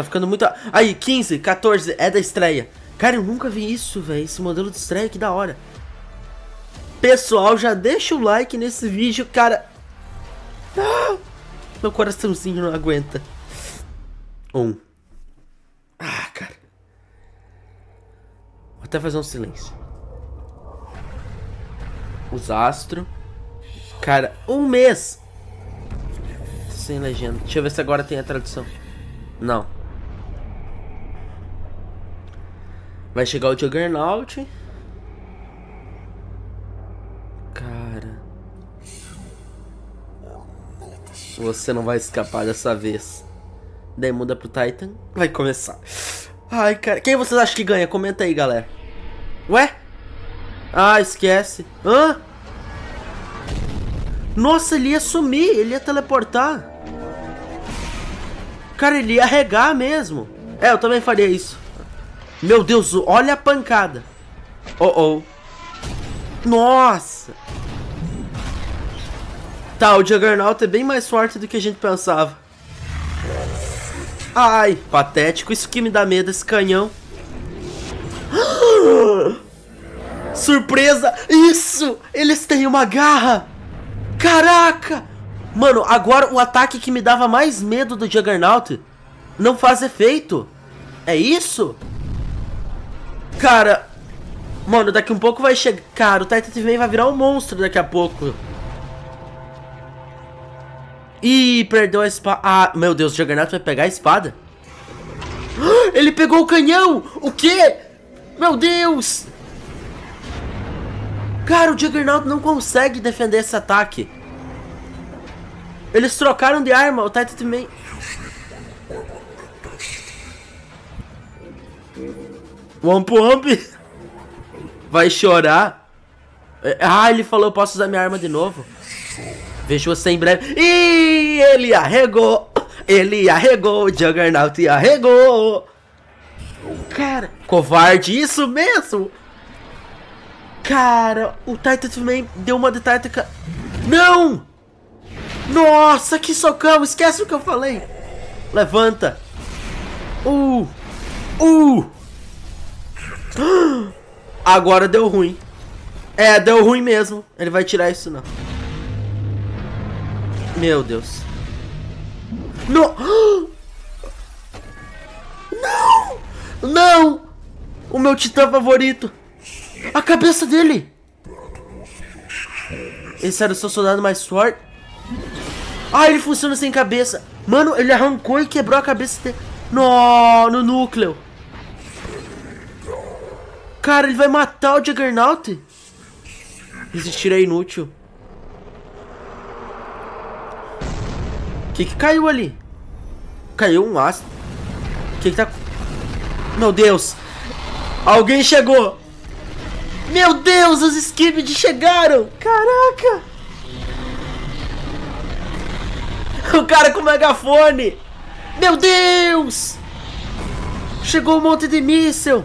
tá ficando muito... Aí, 15, 14, é da estreia. Cara, eu nunca vi isso, velho. Esse modelo de estreia, que da hora. Pessoal, já deixa o like nesse vídeo, cara. Ah! meu coraçãozinho não aguenta. Um. Ah, cara. Vou até fazer um silêncio. Os astro. Cara, um mês. Sem legenda. Deixa eu ver se agora tem a tradução. Não. Vai chegar o Juggernaut. Cara. Você não vai escapar dessa vez. Daí muda pro Titan. Vai começar. Ai, cara. Quem vocês acham que ganha? Comenta aí, galera. Ué? Ah, esquece. Hã? Nossa, ele ia sumir. Ele ia teleportar. Cara, ele ia regar mesmo. É, eu também faria isso. Meu Deus, olha a pancada. Oh, oh. Nossa. Tá, o Juggernaut é bem mais forte do que a gente pensava. Ai, patético. Isso que me dá medo, esse canhão. Surpresa! Isso! Eles têm uma garra! Caraca! Mano, agora o ataque que me dava mais medo do Juggernaut não faz efeito. É isso? Cara, mano, daqui um pouco vai chegar... Cara, o Titan Tvein vai virar um monstro daqui a pouco. Ih, perdeu a espada. Ah, meu Deus, o Juggernaut vai pegar a espada. Ele pegou o canhão! O quê? Meu Deus! Cara, o Juggernaut não consegue defender esse ataque. Eles trocaram de arma, o Titan também... O Amp vai chorar. É, ah, ele falou, eu posso usar minha arma de novo. Vejo você em breve. Ih, ele arregou. Ele arregou. O Juggernaut arregou. Cara, covarde, isso mesmo. Cara, o Titan também deu uma de Titan... Não! Nossa, que socão! Esquece o que eu falei! Levanta! Uh! Uh! Agora deu ruim. É, deu ruim mesmo. Ele vai tirar isso, não. Meu Deus. Não! Não! Não! O meu titã favorito. A cabeça dele. Esse era o seu soldado mais forte. Ah, ele funciona sem cabeça. Mano, ele arrancou e quebrou a cabeça dele. No, no núcleo. Cara, ele vai matar o Juggernaut? Resistir é inútil. O que, que caiu ali? Caiu um astro. O que, que tá... Meu Deus! Alguém chegou! Meu Deus, os Skibid chegaram! Caraca! O cara com o megafone! Meu Deus! Chegou um monte de míssel!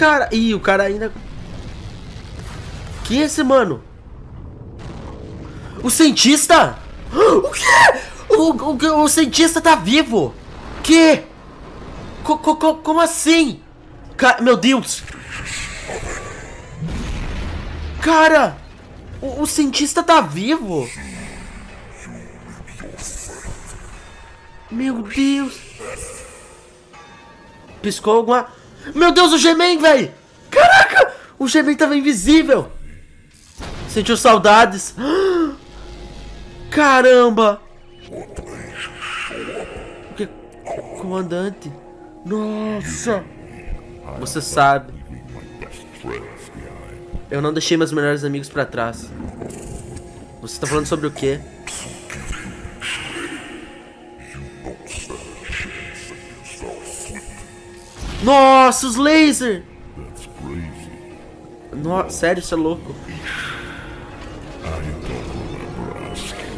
cara. Ih, o cara ainda... quem é esse, mano? O cientista? O quê? O, o, o cientista tá vivo. Que? Co, co, co, como assim? meu Deus. Cara, o, o cientista tá vivo. Meu Deus. Piscou alguma... Meu Deus, o G-Man, velho! Caraca! O G-Man tava invisível! Sentiu saudades. Caramba! O que? Comandante? Nossa! Você sabe. Eu não deixei meus melhores amigos pra trás. Você tá falando sobre o quê? Nossa, os laser! Nossa, sério, isso é louco.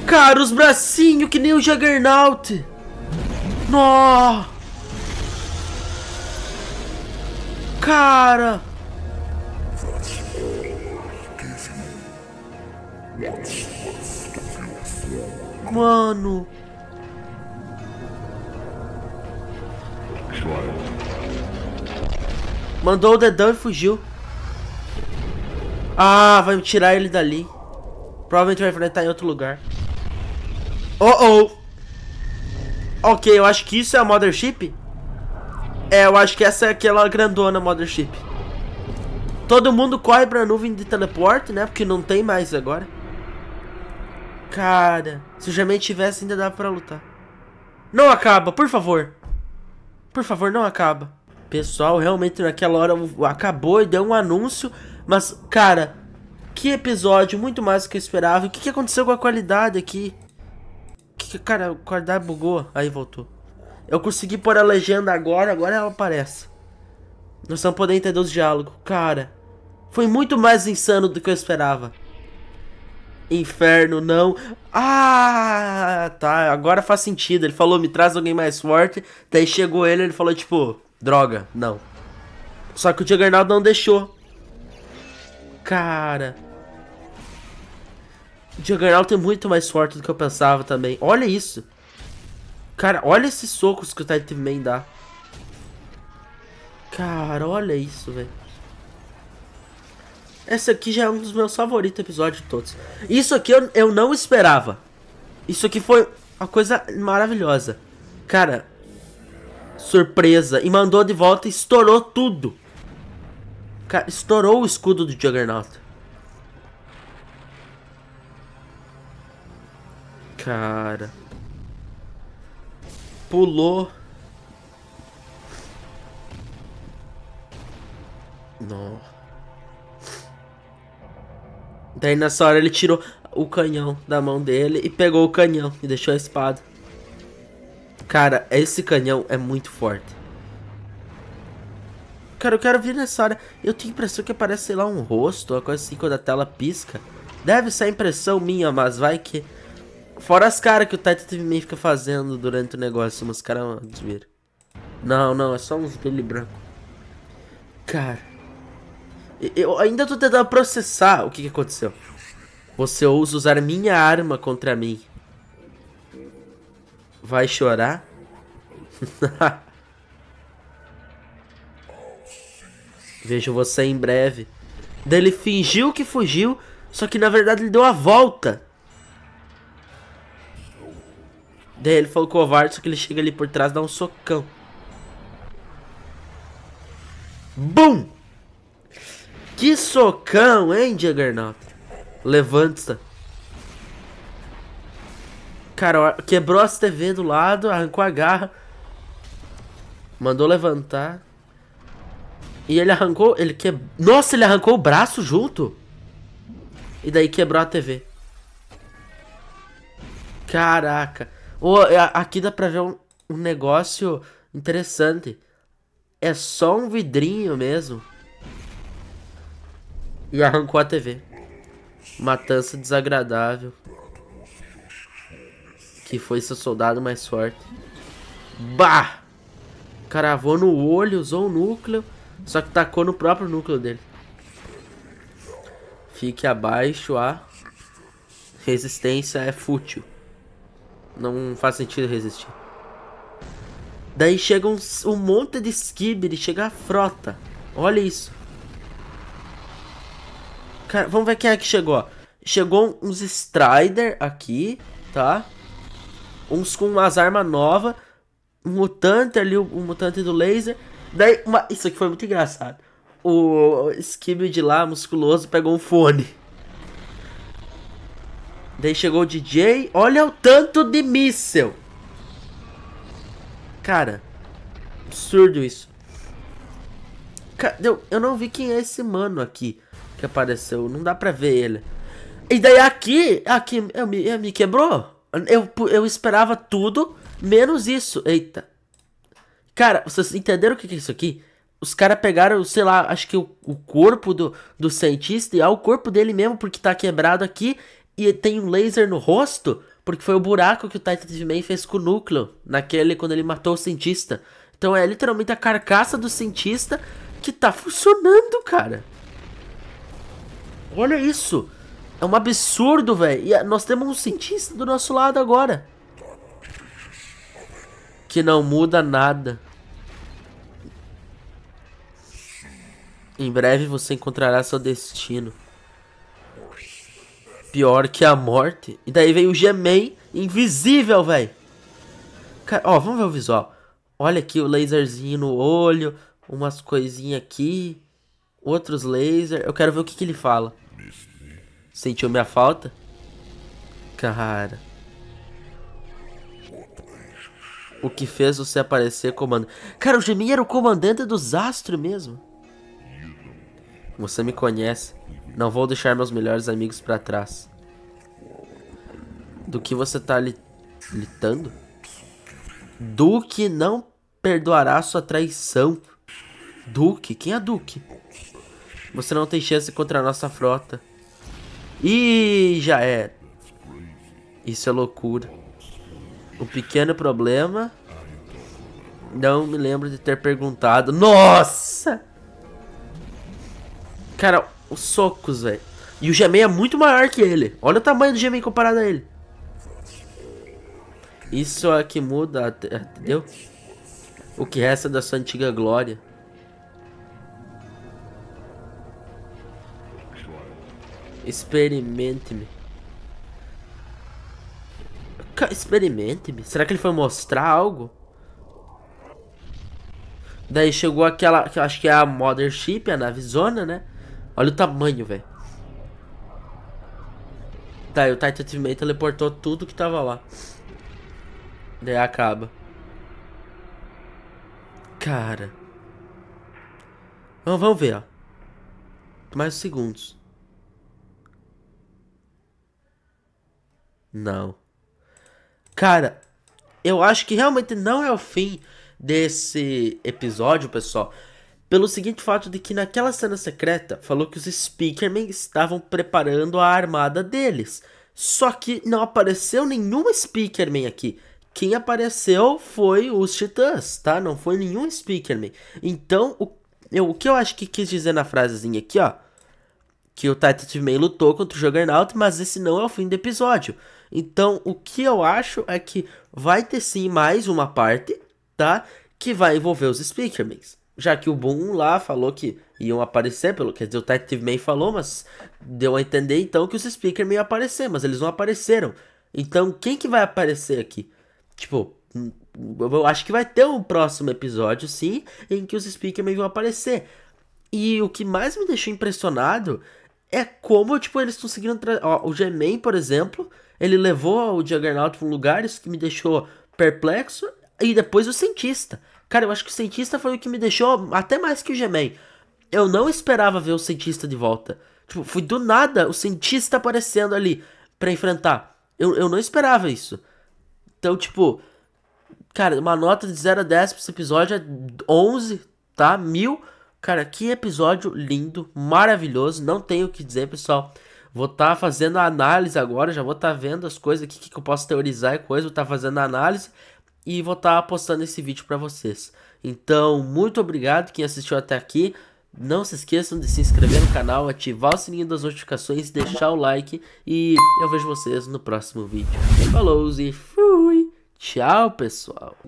Cara, os bracinhos que nem o Juggernaut. Nó! Cara! Mano! Mandou o dedão e fugiu. Ah, vai tirar ele dali. Provavelmente vai enfrentar em outro lugar. Oh, oh. Ok, eu acho que isso é a Mothership. É, eu acho que essa é aquela grandona Mothership. Todo mundo corre pra nuvem de teleporte, né? Porque não tem mais agora. Cara, se o jamais tivesse, ainda dava pra lutar. Não acaba, por favor. Por favor, não acaba. Pessoal, realmente naquela hora acabou e deu um anúncio, mas, cara, que episódio, muito mais do que eu esperava. O que, que aconteceu com a qualidade aqui? Que, cara, a qualidade bugou. Aí voltou. Eu consegui pôr a legenda agora, agora ela aparece. Nós estamos podendo entender os diálogos. Cara, foi muito mais insano do que eu esperava. Inferno, não. Ah, tá. Agora faz sentido. Ele falou, me traz alguém mais forte. Daí chegou ele, ele falou, tipo, Droga, não. Só que o Juggernaut não deixou. Cara. O Juggernaut é muito mais forte do que eu pensava também. Olha isso. Cara, olha esses socos que o Titan Man dá. Cara, olha isso, velho. Esse aqui já é um dos meus favoritos episódios de todos. Isso aqui eu, eu não esperava. Isso aqui foi uma coisa maravilhosa. Cara, surpresa e mandou de volta e estourou tudo. Cara, estourou o escudo do Juggernaut. Cara. Pulou. Não. Daí nessa hora ele tirou o canhão da mão dele e pegou o canhão e deixou a espada. Cara, esse canhão é muito forte. Cara, eu quero vir nessa área. Eu tenho a impressão que aparece, sei lá, um rosto, uma coisa assim, quando a tela pisca. Deve ser a impressão minha, mas vai que... Fora as caras que o Titan TV fica fazendo durante o negócio, umas caras desviram. Não, não, é só uns dele branco. Cara, eu ainda tô tentando processar o que, que aconteceu. Você ousa usar minha arma contra mim. Vai chorar? Vejo você em breve. Daí ele fingiu que fugiu, só que na verdade ele deu a volta. Daí ele falou covarde, só que ele chega ali por trás e dá um socão. Bum! Que socão, hein, Juggernaut? Levanta. Cara, quebrou as TV do lado, arrancou a garra. Mandou levantar. E ele arrancou, ele que Nossa, ele arrancou o braço junto? E daí quebrou a TV. Caraca. Oh, aqui dá pra ver um, um negócio interessante. É só um vidrinho mesmo. E arrancou a TV. Matança desagradável que foi seu soldado mais forte. Bah! Caravou no olho, usou o núcleo, só que tacou no próprio núcleo dele. Fique abaixo a resistência é fútil. Não faz sentido resistir. Daí chega um, um monte de skibber, chega a frota. Olha isso. Cara, vamos ver quem é que chegou. Chegou uns Strider aqui, tá? uns com umas armas novas, um mutante ali, um mutante do laser. Daí, uma... isso aqui foi muito engraçado. O Skibby de lá, musculoso, pegou um fone. Daí chegou o DJ, olha o tanto de míssel. Cara, absurdo isso. Eu não vi quem é esse mano aqui que apareceu, não dá pra ver ele. E daí aqui, aqui, eu me, eu me quebrou. Eu, eu esperava tudo, menos isso. Eita. Cara, vocês entenderam o que, é isso aqui? Os caras pegaram, sei lá, acho que o, o corpo do, do cientista e ah, o corpo dele mesmo, porque tá quebrado aqui. E tem um laser no rosto, porque foi o buraco que o Titan Man fez com o núcleo, naquele quando ele matou o cientista. Então é literalmente a carcaça do cientista que tá funcionando, cara. Olha isso. É um absurdo, velho. E ah, nós temos um cientista do nosso lado agora. Que não muda nada. Em breve você encontrará seu destino. Pior que a morte. E daí veio o G-Man invisível, velho. Ó, vamos ver o visual. Olha aqui o laserzinho no olho. Umas coisinhas aqui. Outros lasers. Eu quero ver o que, que ele fala. Sentiu minha falta? Cara. O que fez você aparecer, comandante? Cara, o Gemin era o comandante dos astros mesmo. Você me conhece. Não vou deixar meus melhores amigos para trás. Do que você tá li litando? Duque não perdoará sua traição. Duque? Quem é Duque? Você não tem chance contra a nossa frota. E já é. Isso é loucura. O pequeno problema. Não me lembro de ter perguntado. Nossa! Cara, os socos, velho. E o g é muito maior que ele. Olha o tamanho do g comparado a ele. Isso é que muda, entendeu? O que resta da sua antiga glória. Experimente-me. Experimente-me? Será que ele foi mostrar algo? Daí chegou aquela, que eu acho que é a Mothership, a navezona, né? Olha o tamanho, velho. Tá, e o Titan Teammate teleportou tudo que tava lá. Daí acaba. Cara. vamos ver, ó. Mais segundos. Não. Cara, eu acho que realmente não é o fim desse episódio, pessoal. Pelo seguinte fato de que naquela cena secreta falou que os Speakermen estavam preparando a armada deles. Só que não apareceu nenhum Speakerman aqui. Quem apareceu foi os Titãs, tá? Não foi nenhum Speakerman. Então, o, eu, o que eu acho que quis dizer na frasezinha aqui, ó. Que o Titan Man lutou contra o Juggernaut, mas esse não é o fim do episódio. Então, o que eu acho é que vai ter sim mais uma parte, tá? Que vai envolver os Speakermans. Já que o Boom lá falou que iam aparecer, pelo que o Detective Man falou, mas deu a entender então que os Speakermans iam aparecer, mas eles não apareceram. Então, quem que vai aparecer aqui? Tipo, hum, eu acho que vai ter um próximo episódio, sim, em que os Speakermans vão aparecer. E o que mais me deixou impressionado é como, tipo, eles conseguiram... Ó, o G-Man, por exemplo, ele levou o Juggernaut para lugares que me deixou perplexo. E depois o cientista. Cara, eu acho que o cientista foi o que me deixou até mais que o G-Man. Eu não esperava ver o cientista de volta. Tipo, foi do nada o cientista aparecendo ali para enfrentar. Eu, eu não esperava isso. Então, tipo, cara, uma nota de 0 a 10 pra esse episódio é 11, tá? Mil. Cara, que episódio lindo, maravilhoso. Não tenho o que dizer, pessoal. Vou estar tá fazendo a análise agora, já vou estar tá vendo as coisas aqui que eu posso teorizar e coisa, vou estar tá fazendo a análise e vou estar tá postando esse vídeo para vocês. Então, muito obrigado quem assistiu até aqui. Não se esqueçam de se inscrever no canal, ativar o sininho das notificações, deixar o like e eu vejo vocês no próximo vídeo. Falou e fui! Tchau, pessoal!